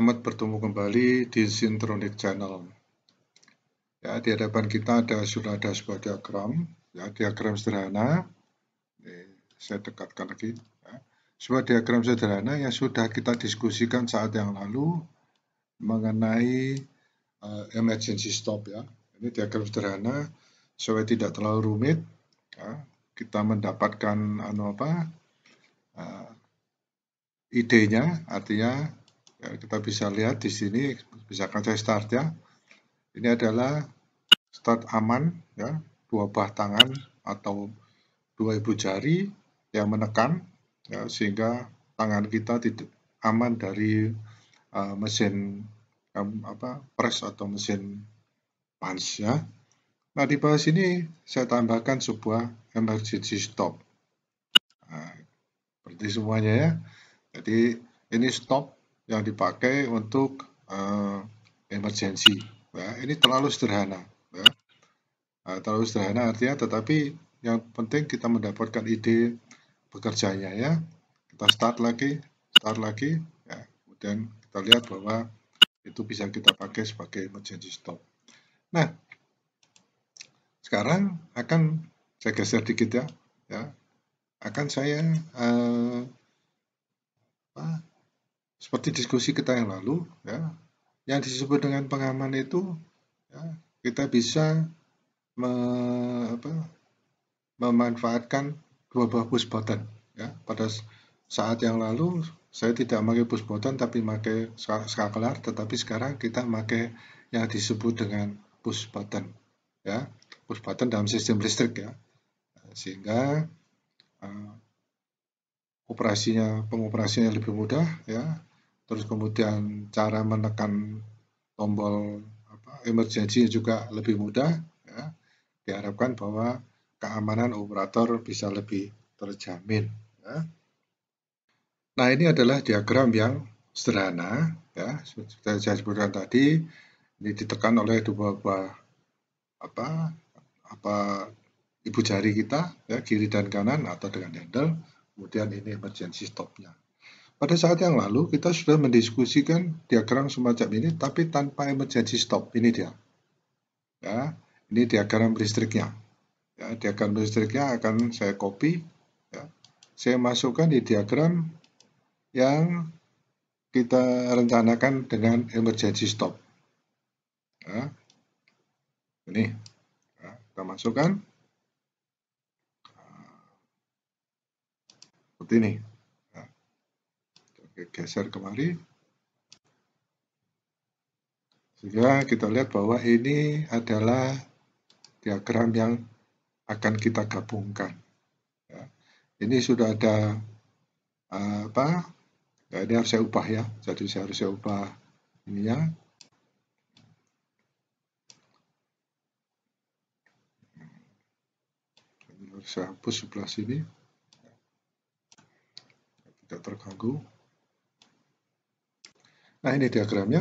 Selamat bertemu kembali di Sintronic Channel. Ya, di hadapan kita ada sudah ada sebuah diagram, ya, diagram sederhana. Ini saya dekatkan lagi. Ya. Sebuah diagram sederhana yang sudah kita diskusikan saat yang lalu mengenai uh, emergency stop ya. Ini diagram sederhana supaya tidak terlalu rumit. Ya. Kita mendapatkan anu apa? Uh, idenya artinya Ya, kita bisa lihat di sini, bisa saya start ya. Ini adalah start aman, ya, dua bah tangan atau dua ibu jari yang menekan, ya, sehingga tangan kita tidak aman dari uh, mesin um, apa press atau mesin punch ya. Nah di bawah sini saya tambahkan sebuah emergency stop. Nah, seperti semuanya ya. Jadi ini stop yang dipakai untuk uh, eh, emergensi. Ya, ini terlalu sederhana. Ya. Nah, terlalu sederhana artinya, tetapi yang penting kita mendapatkan ide bekerjanya ya. Kita start lagi, start lagi, ya. kemudian kita lihat bahwa itu bisa kita pakai sebagai emergency stop. Nah, sekarang akan saya geser dikit ya, ya akan saya uh, seperti diskusi kita yang lalu ya yang disebut dengan pengaman itu ya, kita bisa me, apa, memanfaatkan dua buah push button ya pada saat yang lalu saya tidak pakai push button tapi pakai skalar tetapi sekarang kita pakai yang disebut dengan push button ya push button dalam sistem listrik ya sehingga uh, operasinya pengoperasinya lebih mudah ya terus kemudian cara menekan tombol apa, emergency juga lebih mudah. Ya. Diharapkan bahwa keamanan operator bisa lebih terjamin. Ya. Nah ini adalah diagram yang sederhana, ya seperti saya sebutkan tadi, ini ditekan oleh dua buah apa apa ibu jari kita, ya kiri dan kanan atau dengan handle. Kemudian ini emergency stopnya. Pada saat yang lalu, kita sudah mendiskusikan diagram semacam ini, tapi tanpa emergency stop. Ini dia. Ya, ini diagram listriknya. Ya, diagram listriknya akan saya copy. Ya. Saya masukkan di diagram yang kita rencanakan dengan emergency stop. Ya. Ini. Ya, kita masukkan. Seperti ini. Oke, geser kemari. Sehingga kita lihat bahwa ini adalah diagram yang akan kita gabungkan. Ya. Ini sudah ada eh, apa? Ya, ini harus saya ubah ya. Jadi saya harus saya ubah Ini ya. harus saya hapus sebelah sini. Tidak terganggu. Nah, ini diagramnya.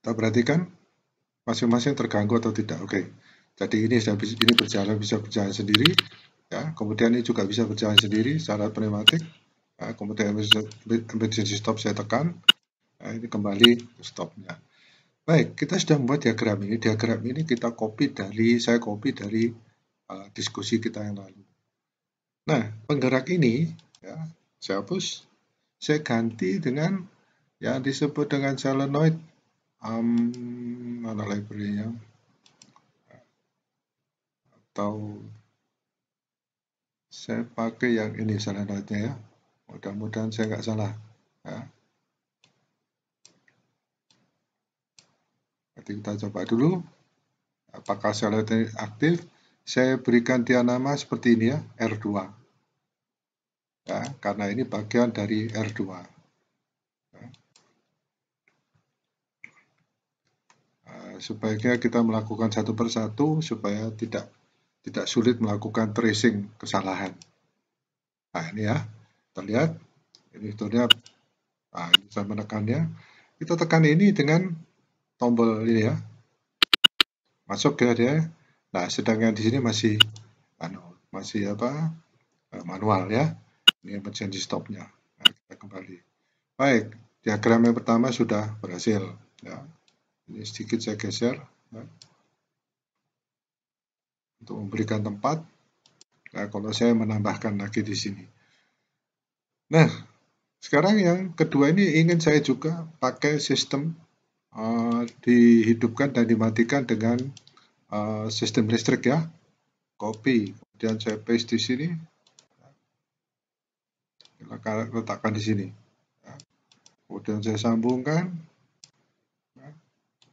Kita perhatikan masing-masing terganggu atau tidak. Oke. Jadi ini sudah ini berjalan bisa berjalan sendiri ya. Kemudian ini juga bisa berjalan sendiri secara pneumatik. Ya, kemudian emergency stop saya tekan. Nah, ini kembali stopnya. Baik, kita sudah membuat diagram ini. Diagram ini kita copy dari saya copy dari uh, diskusi kita yang lalu. Nah, penggerak ini ya, saya hapus, saya ganti dengan yang disebut dengan solenoid um, mana library-nya atau saya pakai yang ini solenoidnya ya mudah-mudahan saya nggak salah ya. Jadi kita coba dulu apakah solenoid ini aktif saya berikan dia nama seperti ini ya R2 ya, karena ini bagian dari R2 sebaiknya kita melakukan satu persatu supaya tidak tidak sulit melakukan tracing kesalahan. Nah ini ya, kita lihat ini fiturnya, nah, ini saya menekannya, kita tekan ini dengan tombol ini ya, masuk ya dia. Nah sedangkan di sini masih, anu, masih apa eh, manual ya, ini di stopnya. Nah, kita kembali. Baik, diagram yang pertama sudah berhasil. Ya. Ini sedikit saya geser ya. untuk memberikan tempat. Nah, kalau saya menambahkan lagi di sini. Nah, sekarang yang kedua ini ingin saya juga pakai sistem uh, dihidupkan dan dimatikan dengan uh, sistem listrik ya. Copy, kemudian saya paste di sini. Letakkan di sini. Kemudian saya sambungkan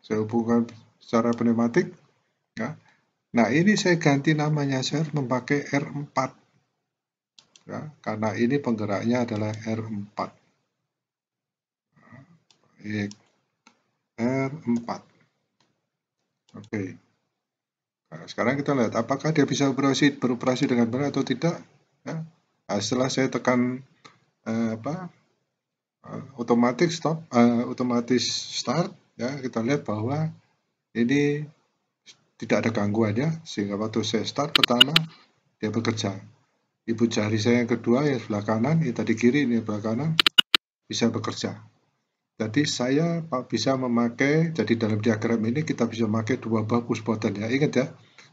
saya hubungkan secara pneumatik. Ya. Nah, ini saya ganti namanya, saya harus memakai R4. Ya, karena ini penggeraknya adalah R4. Baik. R4. Oke. Okay. Nah, sekarang kita lihat apakah dia bisa beroperasi, beroperasi dengan benar atau tidak. Ya. Nah, setelah saya tekan eh, apa, eh, otomatis stop, eh, otomatis start, ya kita lihat bahwa ini tidak ada gangguan ya sehingga waktu saya start pertama dia bekerja ibu jari saya yang kedua yang sebelah kanan yang tadi kiri ini sebelah kanan bisa bekerja jadi saya bisa memakai jadi dalam diagram ini kita bisa memakai dua buah push button ya ingat ya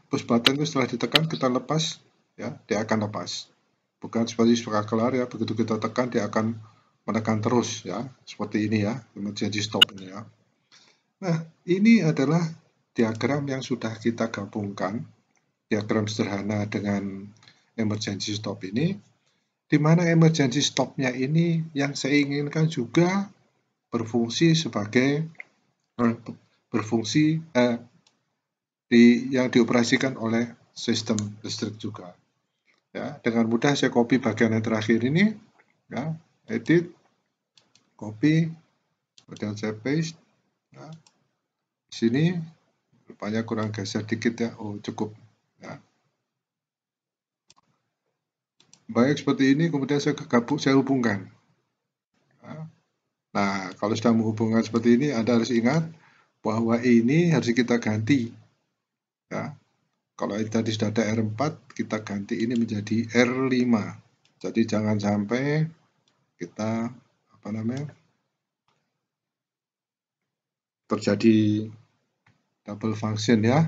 push button itu setelah ditekan kita lepas ya dia akan lepas bukan seperti kelar ya begitu kita tekan dia akan menekan terus ya seperti ini ya emergency stop ini ya Nah, ini adalah diagram yang sudah kita gabungkan, diagram sederhana dengan emergency stop ini, di mana emergency stopnya ini yang saya inginkan juga berfungsi sebagai eh, berfungsi eh, di, yang dioperasikan oleh sistem listrik juga. Ya, dengan mudah saya copy bagian yang terakhir ini, ya, edit, copy, kemudian saya paste, ya, sini rupanya kurang geser dikit ya. Oh, cukup. Ya. Baik, seperti ini kemudian saya gabung, saya hubungkan. Ya. Nah, kalau sudah menghubungkan seperti ini, Anda harus ingat bahwa ini harus kita ganti. Ya. Kalau tadi sudah ada R4, kita ganti ini menjadi R5. Jadi jangan sampai kita apa namanya terjadi double function ya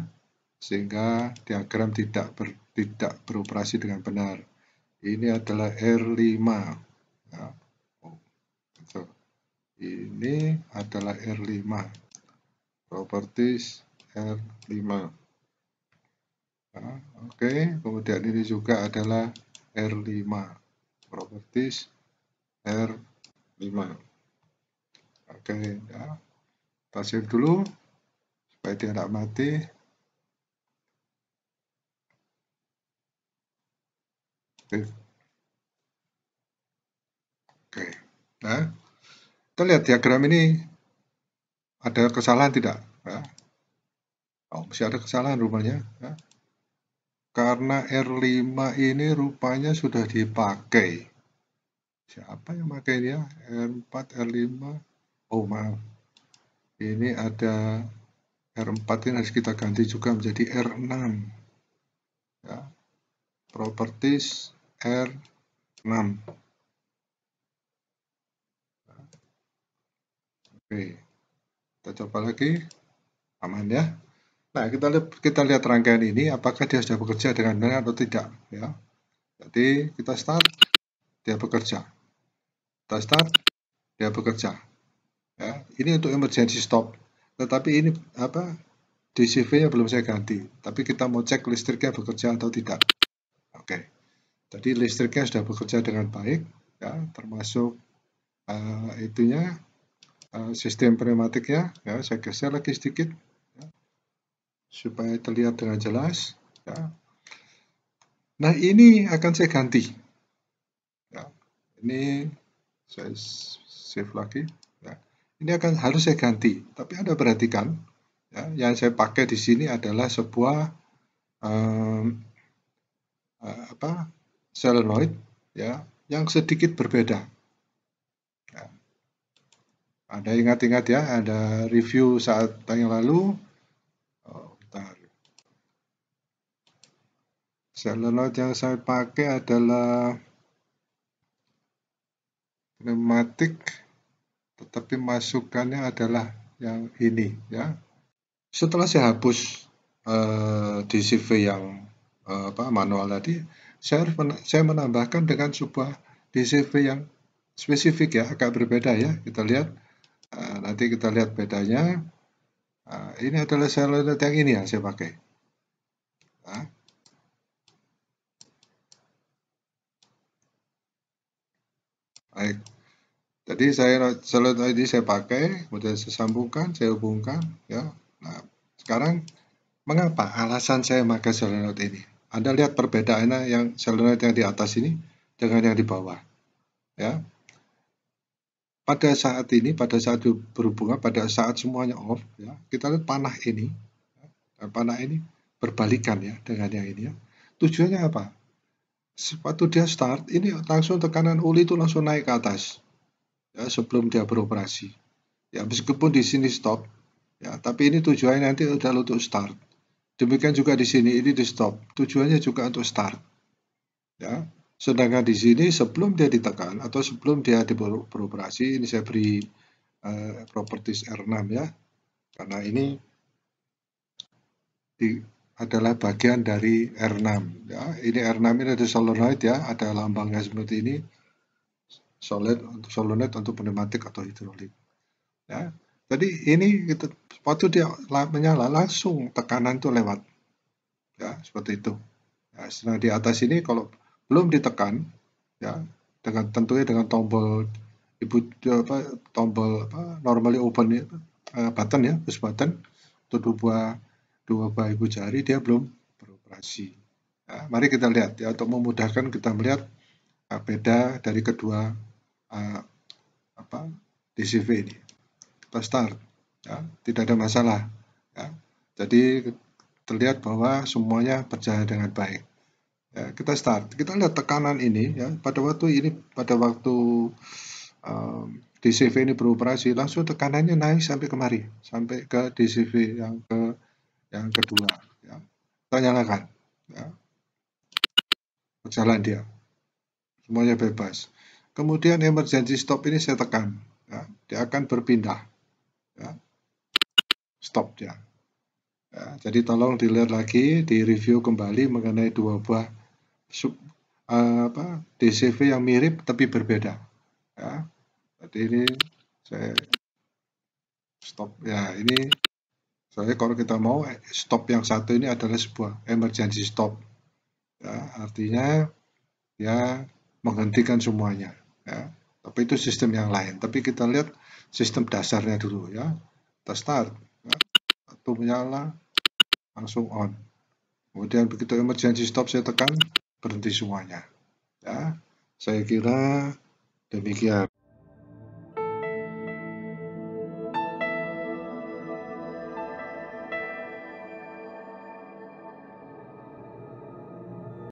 sehingga diagram tidak ber, tidak beroperasi dengan benar ini adalah R5 ya. oh, ini adalah R5 properties R5 ya, oke okay. kemudian ini juga adalah R5 properties R5 oke okay, ya. kita save dulu supaya tidak mati. Oke. Okay. Nah, kita lihat diagram ini ada kesalahan tidak? Nah. Oh, masih ada kesalahan rupanya. Nah. Karena R5 ini rupanya sudah dipakai. Siapa yang pakai ya? R4, R5. Oh, maaf. Ini ada R4 ini harus kita ganti juga menjadi R6. Ya. Properties R6. Ya. Oke, kita coba lagi. Aman ya. Nah, kita lihat, kita lihat rangkaian ini apakah dia sudah bekerja dengan benar atau tidak ya. Jadi, kita start dia bekerja. Kita start dia bekerja. Ya, ini untuk emergency stop tetapi ini apa DCV-nya belum saya ganti, tapi kita mau cek listriknya bekerja atau tidak. Oke, okay. jadi listriknya sudah bekerja dengan baik, ya, termasuk uh, itunya uh, sistem pneumatiknya. Ya, saya geser lagi sedikit ya, supaya terlihat dengan jelas. Ya. Nah ini akan saya ganti. Ya, ini saya save lagi ini akan harus saya ganti. Tapi Anda perhatikan, ya, yang saya pakai di sini adalah sebuah um, uh, apa solenoid ya yang sedikit berbeda. Ya. Anda ingat-ingat ya, ada review saat yang lalu. Oh, yang saya pakai adalah pneumatik tetapi masukannya adalah yang ini ya. Setelah saya hapus uh, di CV yang uh, apa manual tadi, saya harus men saya menambahkan dengan sebuah di CV yang spesifik ya, agak berbeda ya. Kita lihat uh, nanti kita lihat bedanya. uh, ini adalah seller yang ini yang saya pakai. uh. Baik, jadi saya selalu ID saya pakai, kemudian saya sambungkan, saya hubungkan, ya. Nah, sekarang mengapa alasan saya pakai solenoid ini? Anda lihat perbedaannya yang solenoid yang di atas ini dengan yang di bawah, ya. Pada saat ini, pada saat berhubungan, pada saat semuanya off, ya, kita lihat panah ini, dan ya, panah ini berbalikan ya dengan yang ini ya. Tujuannya apa? Sepatu dia start, ini langsung tekanan uli itu langsung naik ke atas ya, sebelum dia beroperasi. Ya, meskipun di sini stop, ya, tapi ini tujuannya nanti adalah untuk start. Demikian juga di sini, ini di stop. Tujuannya juga untuk start. Ya, sedangkan di sini sebelum dia ditekan atau sebelum dia beroperasi, ini saya beri uh, properties R6 ya, karena ini di, adalah bagian dari R6 ya. Ini R6 ini ada solenoid ya, ada lambangnya seperti ini solid untuk solunet untuk pneumatik atau hidrolik. Ya. Jadi ini kita waktu dia menyala langsung tekanan itu lewat. Ya, seperti itu. Ya, nah, di atas ini kalau belum ditekan ya dengan tentunya dengan tombol ibu apa tombol apa normally open uh, button ya push button untuk dua buah dua buah ibu jari dia belum beroperasi. Nah, mari kita lihat ya untuk memudahkan kita melihat eh, beda dari kedua uh, apa DCV ini atau start ya, tidak ada masalah ya. jadi terlihat bahwa semuanya berjalan dengan baik ya, kita start kita lihat tekanan ini ya pada waktu ini pada waktu um, eh, DCV ini beroperasi langsung tekanannya naik sampai kemari sampai ke DCV yang ke yang kedua ya. kita nyalakan ya. berjalan dia semuanya bebas kemudian emergency stop ini saya tekan. Ya, dia akan berpindah. Ya. Stop dia. Ya, jadi tolong dilihat lagi, di review kembali mengenai dua buah sub, uh, apa, DCV yang mirip tapi berbeda. Ya. Jadi ini saya stop. Ya, ini soalnya kalau kita mau eh, stop yang satu ini adalah sebuah emergency stop. Ya, artinya ya menghentikan semuanya ya tapi itu sistem yang lain tapi kita lihat sistem dasarnya dulu ya kita start ya. satu menyala langsung on kemudian begitu emergency stop saya tekan berhenti semuanya ya saya kira demikian